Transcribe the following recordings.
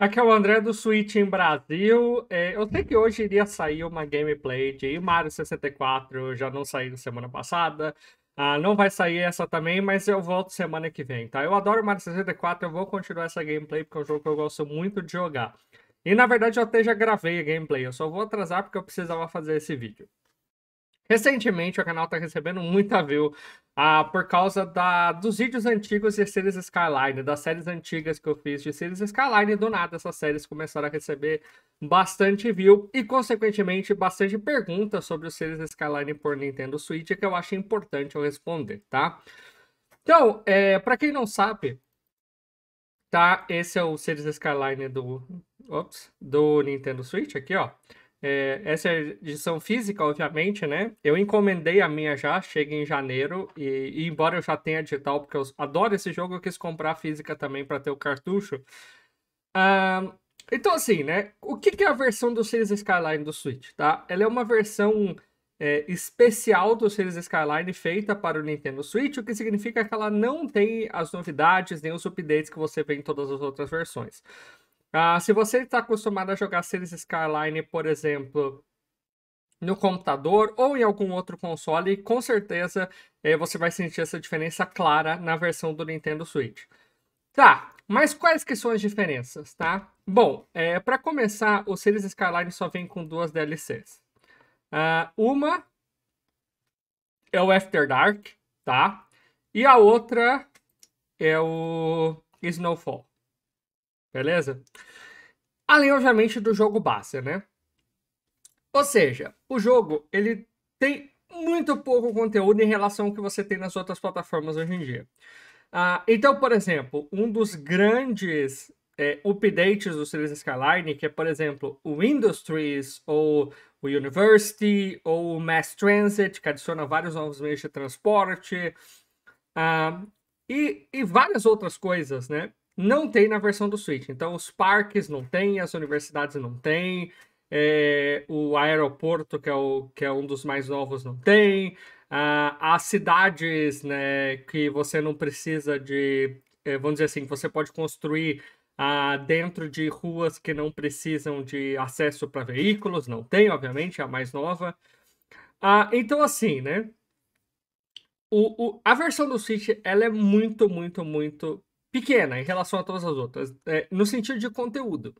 Aqui é o André do Switch em Brasil. É, eu sei que hoje iria sair uma gameplay de Mario 64, já não saiu semana passada. Ah, não vai sair essa também, mas eu volto semana que vem, tá? Eu adoro Mario 64, eu vou continuar essa gameplay porque é um jogo que eu gosto muito de jogar. E na verdade eu até já gravei a gameplay, eu só vou atrasar porque eu precisava fazer esse vídeo. Recentemente, o canal está recebendo muita view ah, por causa da, dos vídeos antigos de Series Skyline, das séries antigas que eu fiz de Series Skyline. Do nada, essas séries começaram a receber bastante view e, consequentemente, bastante perguntas sobre os Series Skyline por Nintendo Switch, que eu acho importante eu responder, tá? Então, é, para quem não sabe, tá? Esse é o Series Skyline do, ops, do Nintendo Switch aqui, ó. É, essa edição física, obviamente, né? Eu encomendei a minha já, chega em janeiro, e, e, embora eu já tenha digital, porque eu adoro esse jogo, eu quis comprar física também para ter o cartucho. Ah, então, assim, né? O que, que, é a versão do Series Skyline do Switch, tá? Ela é uma versão é, especial do Series Skyline feita para o Nintendo Switch, o que significa que ela não tem as novidades nem os updates que você vê em todas as outras versões. Ah, se você está acostumado a jogar Cities Skyline, por exemplo, no computador ou em algum outro console, com certeza eh, você vai sentir essa diferença clara na versão do Nintendo Switch. Tá, mas quais que são as diferenças, tá? Bom, é, para começar, o Cities Skyline só vem com duas DLCs. Ah, uma é o After Dark, tá? E a outra é o Snowfall beleza? Além, obviamente, do jogo base, né? Ou seja, o jogo ele tem muito pouco conteúdo em relação ao que você tem nas outras plataformas hoje em dia. Ah, então, por exemplo, um dos grandes é, updates do Cities Skyline, que é, por exemplo, o Industries, ou o University, ou o Mass Transit, que adiciona vários novos meios de transporte, ah, e, e várias outras coisas, né? não tem na versão do Switch. Então, os parques não tem, as universidades não tem, é, o aeroporto, que é, o, que é um dos mais novos, não tem, ah, as cidades né, que você não precisa de, é, vamos dizer assim, você pode construir ah, dentro de ruas que não precisam de acesso para veículos, não tem, obviamente, é a mais nova. Ah, então, assim, né? O, o, a versão do Switch ela é muito, muito, muito pequena em relação a todas as outras, é, no sentido de conteúdo.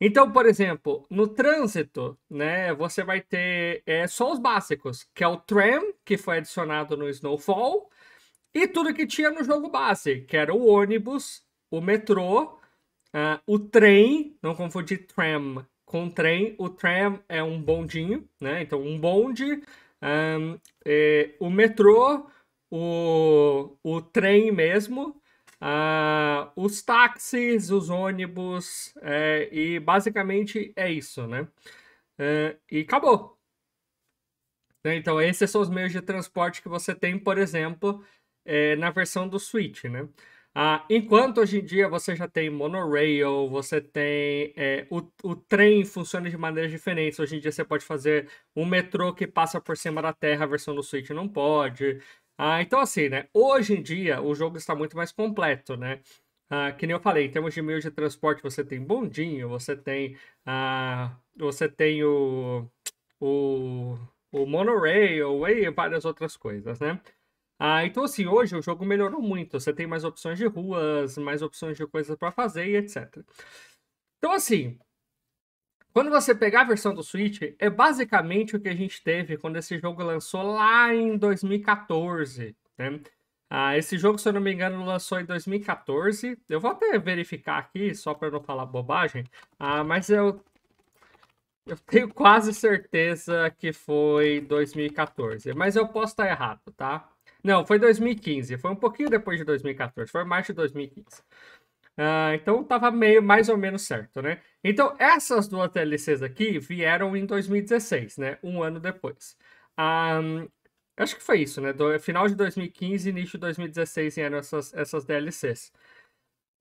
Então, por exemplo, no trânsito, né, você vai ter é, só os básicos, que é o tram, que foi adicionado no Snowfall, e tudo que tinha no jogo base, que era o ônibus, o metrô, uh, o trem, não confundir tram com trem, o tram é um bondinho, né, então um bonde, um, ah, é, o metrô, o, o trem mesmo, Uh, os táxis, os ônibus, é, e basicamente é isso, né? É, e acabou. Né, então, esses são os meios de transporte que você tem, por exemplo, é, na versão do Switch, né? Ah, enquanto hoje em dia você já tem monorail, você tem. É, o, o trem funciona de maneiras diferentes. Hoje em dia você pode fazer um metrô que passa por cima da terra, a versão do Switch não pode. Ah, então assim, né? Hoje em dia o jogo está muito mais completo, né? Ah, que nem eu falei, em termos de meio de transporte, você tem bondinho, você tem, ah, você tem o, o, o monorail e várias outras coisas, né? Ah, então assim, hoje o jogo melhorou muito. Você tem mais opções de ruas, mais opções de coisas para fazer e etc. Então assim, quando você pegar a versão do Switch, é basicamente o que a gente teve quando esse jogo lançou lá em 2014, né? Ah, esse jogo, se eu não me engano, lançou em 2014. Eu vou até verificar aqui, só para não falar bobagem. Ah, mas eu, eu tenho quase certeza que foi 2014. Mas eu posso estar errado, tá? Não, foi 2015. Foi um pouquinho depois de 2014. Foi mais de 2015. Ah, então estava meio mais ou menos certo, né? Então essas duas DLCs aqui vieram em 2016, né? Um ano depois. Ah, um, acho que foi isso, né? Do, final de 2015 início de 2016 vieram essas, essas DLCs.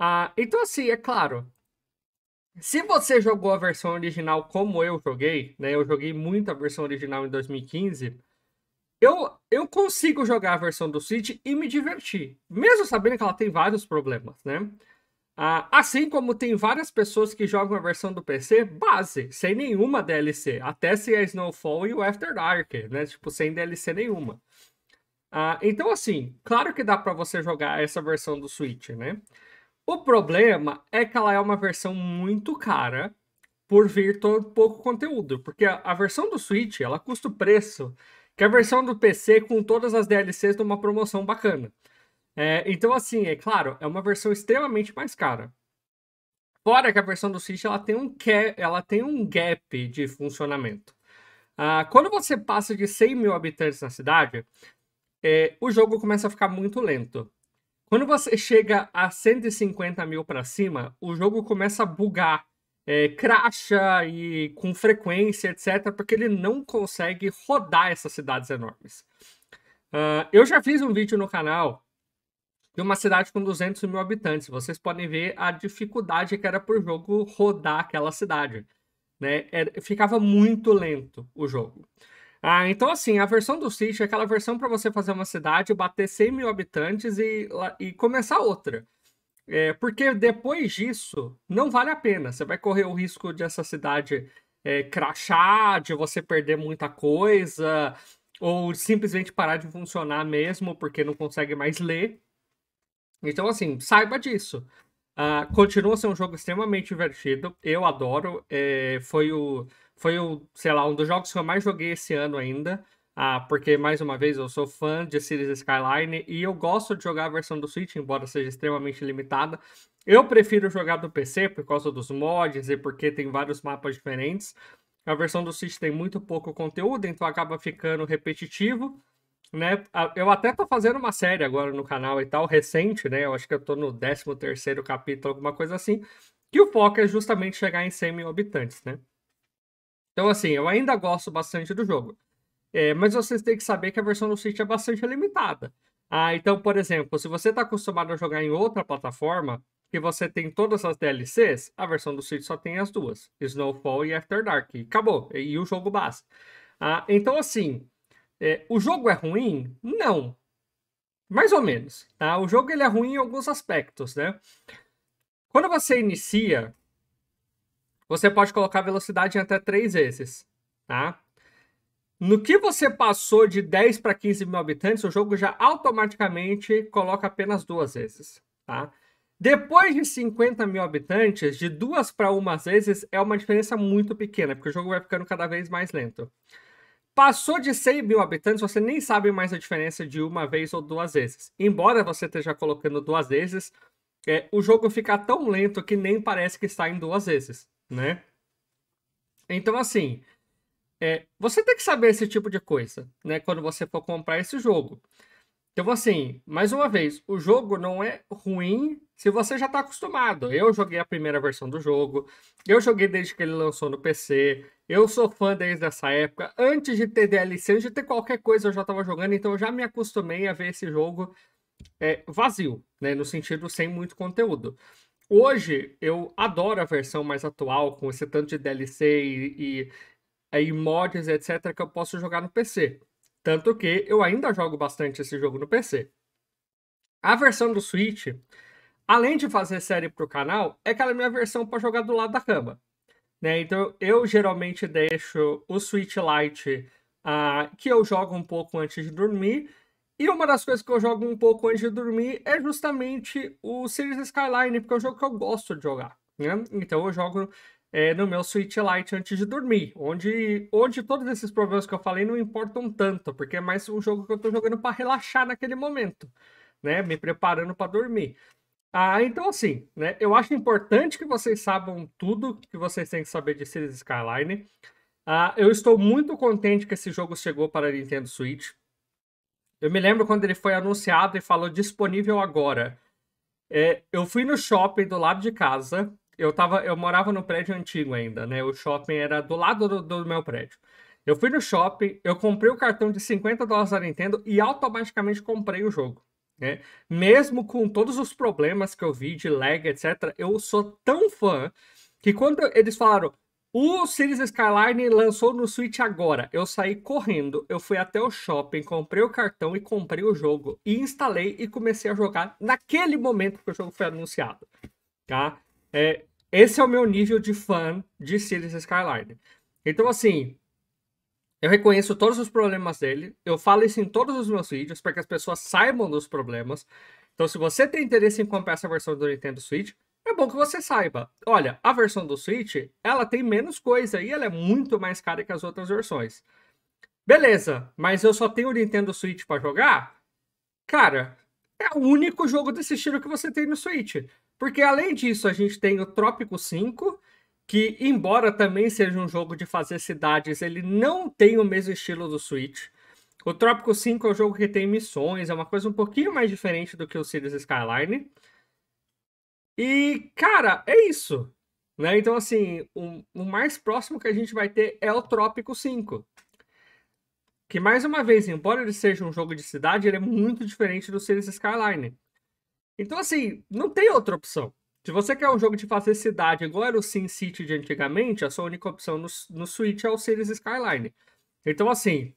Uh, ah, então assim, é claro. Se você jogou a versão original como eu joguei, né? Eu joguei muito a versão original em 2015. Eu, eu consigo jogar a versão do Switch e me divertir. Mesmo sabendo que ela tem vários problemas, né? Ah, assim como tem várias pessoas que jogam a versão do PC base, sem nenhuma DLC, até se a é Snowfall e o After Dark, né? Tipo, sem DLC nenhuma. Ah, então, assim, claro que dá para você jogar essa versão do Switch, né? O problema é que ela é uma versão muito cara por vir todo pouco conteúdo, porque a, a versão do Switch, ela custa o preço que a versão do PC com todas as DLCs numa promoção bacana. É, então, assim, é claro, é uma versão extremamente mais cara. Fora que a versão do Switch ela tem um, ela tem um gap de funcionamento. Ah, quando você passa de 100 mil habitantes na cidade, é, o jogo começa a ficar muito lento. Quando você chega a 150 mil para cima, o jogo começa a bugar, é, cracha e com frequência, etc., porque ele não consegue rodar essas cidades enormes. Uh, eu já fiz um vídeo no canal de uma cidade com 200 mil habitantes. Vocês podem ver a dificuldade que era por jogo rodar aquela cidade. Né? Era, é, ficava muito lento o jogo. Ah, então assim, a versão do City, é aquela versão para você fazer uma cidade, bater 100 mil habitantes e, e começar outra. É, porque depois disso, não vale a pena. Você vai correr o risco de essa cidade é, crachar, de você perder muita coisa, ou simplesmente parar de funcionar mesmo porque não consegue mais ler. Então, assim, saiba disso. Uh, continua sendo um jogo extremamente divertido. Eu adoro. É, foi o, foi o, sei lá, um dos jogos que eu mais joguei esse ano ainda. Uh, porque, mais uma vez, eu sou fã de Series Skyline e eu gosto de jogar a versão do Switch, embora seja extremamente limitada. Eu prefiro jogar do PC por causa dos mods e porque tem vários mapas diferentes. A versão do Switch tem muito pouco conteúdo, então acaba ficando repetitivo né? Eu até tô fazendo uma série agora no canal e tal, recente, né? Eu acho que eu tô no 13 terceiro capítulo, alguma coisa assim, que o foco é justamente chegar em 100 mil habitantes, né? Então, assim, eu ainda gosto bastante do jogo. É, mas vocês têm que saber que a versão do Switch é bastante limitada. Ah, então, por exemplo, se você está acostumado a jogar em outra plataforma, que você tem todas as DLCs, a versão do Switch só tem as duas, Snowfall e After Dark. E acabou, e o jogo base. Ah, então, assim, é, o jogo é ruim? Não. Mais ou menos, tá? O jogo ele é ruim em alguns aspectos, né? Quando você inicia, você pode colocar velocidade em até três vezes, tá? No que você passou de 10 para 15 mil habitantes, o jogo já automaticamente coloca apenas duas vezes, tá? Depois de 50 mil habitantes, de duas para uma vezes é uma diferença muito pequena, porque o jogo vai ficando cada vez mais lento. Passou de 100 mil habitantes, você nem sabe mais a diferença de uma vez ou duas vezes. Embora você esteja colocando duas vezes, é, o jogo fica tão lento que nem parece que está em duas vezes, né? Então, assim, é, você tem que saber esse tipo de coisa, né? Quando você for comprar esse jogo. Então, assim, mais uma vez, o jogo não é ruim se você já está acostumado. Eu joguei a primeira versão do jogo, eu joguei desde que ele lançou no PC, eu sou fã desde essa época. Antes de ter DLC, antes de ter qualquer coisa, eu já estava jogando, então eu já me acostumei a ver esse jogo é, vazio, né? No sentido sem muito conteúdo. Hoje eu adoro a versão mais atual, com esse tanto de DLC e, e, é, e mods, etc., que eu posso jogar no PC. Tanto que eu ainda jogo bastante esse jogo no PC. A versão do Switch, além de fazer série pro canal, é aquela minha versão para jogar do lado da cama. Né? Então eu geralmente deixo o Switch Lite, uh, que eu jogo um pouco antes de dormir. E uma das coisas que eu jogo um pouco antes de dormir é justamente o Series Skyline, porque é um jogo que eu gosto de jogar. Né? Então eu jogo é, no meu Switch Lite antes de dormir, onde, onde todos esses problemas que eu falei não importam tanto, porque é mais um jogo que eu estou jogando para relaxar naquele momento, né? Me preparando para dormir. Ah, então assim, né? Eu acho importante que vocês saibam tudo que vocês têm que saber de Cities Skyline. Ah, eu estou muito contente que esse jogo chegou para a Nintendo Switch. Eu me lembro quando ele foi anunciado e falou disponível agora. É, eu fui no shopping do lado de casa. Eu, tava, eu morava no prédio antigo ainda, né? O shopping era do lado do, do meu prédio. Eu fui no shopping, eu comprei o cartão de 50 dólares da Nintendo e automaticamente comprei o jogo. Né? Mesmo com todos os problemas que eu vi de lag, etc., eu sou tão fã que quando eles falaram o Series Skyline lançou no Switch agora, eu saí correndo, eu fui até o shopping, comprei o cartão e comprei o jogo e instalei e comecei a jogar naquele momento que o jogo foi anunciado, tá? É, esse é o meu nível de fã de Series Skyline. Então assim, eu reconheço todos os problemas dele. Eu falo isso em todos os meus vídeos para que as pessoas saibam dos problemas. Então, se você tem interesse em comprar essa versão do Nintendo Switch, é bom que você saiba. Olha, a versão do Switch, ela tem menos coisa e ela é muito mais cara que as outras versões. Beleza, mas eu só tenho o Nintendo Switch para jogar? Cara, é o único jogo desse estilo que você tem no Switch. Porque além disso, a gente tem o Trópico 5, que, embora também seja um jogo de fazer cidades, ele não tem o mesmo estilo do Switch. O Trópico 5 é um jogo que tem missões, é uma coisa um pouquinho mais diferente do que o Cities Skyline. E, cara, é isso. Né? Então, assim, o, o mais próximo que a gente vai ter é o Trópico 5. Que, mais uma vez, embora ele seja um jogo de cidade, ele é muito diferente do Cities Skyline. Então, assim, não tem outra opção. Se você quer um jogo de fazer cidade igual era o Sin City de antigamente, a sua única opção no, no Switch é o series Skyline. Então, assim,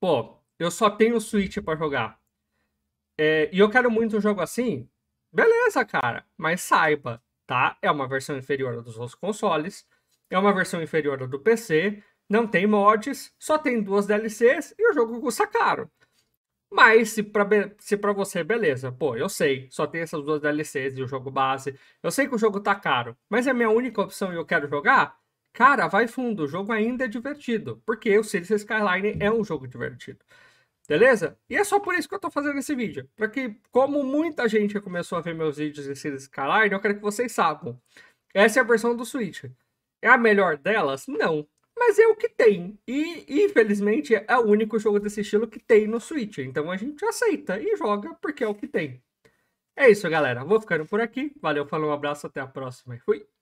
pô, eu só tenho o Switch para jogar. É, e eu quero muito um jogo assim, beleza, cara, mas saiba, tá? É uma versão inferior dos outros consoles, é uma versão inferior do PC, não tem mods, só tem duas DLCs e o jogo custa caro. Mas se pra, se pra você, beleza, pô, eu sei, só tem essas duas DLCs e o jogo base. Eu sei que o jogo tá caro, mas é a minha única opção e eu quero jogar. Cara, vai fundo, o jogo ainda é divertido, porque o Cities Skyline é um jogo divertido. Beleza? E é só por isso que eu tô fazendo esse vídeo. Pra que, como muita gente começou a ver meus vídeos de Cities Skyline, eu quero que vocês saibam. Essa é a versão do Switch. É a melhor delas? Não. Mas é o que tem. E, infelizmente, é o único jogo desse estilo que tem no Switch. Então a gente aceita e joga porque é o que tem. É isso, galera. Vou ficando por aqui. Valeu, falou, um abraço, até a próxima e fui!